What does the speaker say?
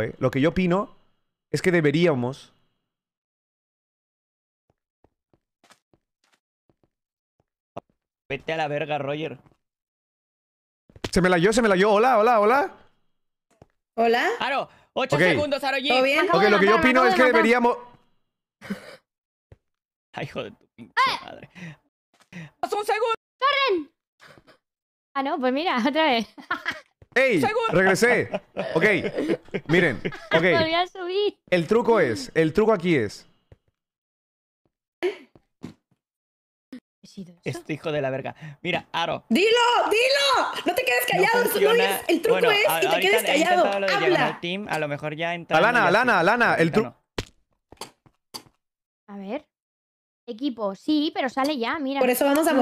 Eh, lo que yo opino es que deberíamos... Vete a la verga, Roger. Se me la yo, se me la yo. Hola, hola, hola. Hola. Aro, 8 segundos, Aro bien? Ok, lo que yo opino es que deberíamos... Ay, hijo de tu pinche ¡Eh! madre. ¡Un segundo! ¡Corren! Ah, no, pues mira, otra vez. ¡Ey! Regresé. Ok, miren. Ok. subir. El truco es, el truco aquí es. Este hijo de la verga. Mira, Aro. ¡Dilo! ¡Dilo! No te quedes callado. el truco es te quedes callado. Habla. Team. A lo mejor ya entra. Alana, Alana, Alana. El truco. A ver. Equipo, sí, pero sale ya, mira. Por eso vamos a